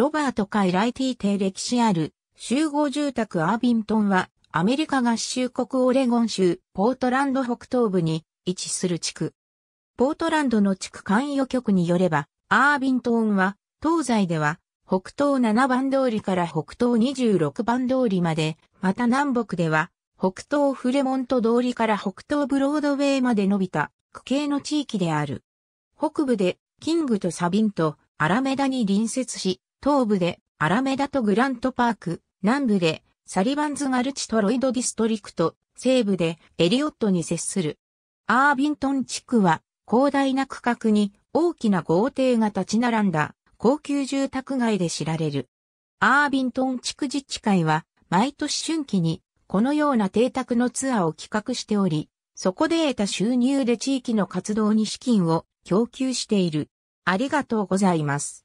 ロバート・カイ・ライティ邸歴史ある集合住宅アービントンはアメリカ合衆国オレゴン州ポートランド北東部に位置する地区。ポートランドの地区関与局によれば、アービントンは東西では北東7番通りから北東26番通りまで、また南北では北東フレモント通りから北東ブロードウェイまで伸びた区形の地域である。北部でキングとサビンとアラメダに隣接し、東部でアラメダとグラントパーク、南部でサリバンズガルチトロイドディストリクト、西部でエリオットに接する。アービントン地区は広大な区画に大きな豪邸が立ち並んだ高級住宅街で知られる。アービントン地区自治会は毎年春季にこのような邸宅のツアーを企画しており、そこで得た収入で地域の活動に資金を供給している。ありがとうございます。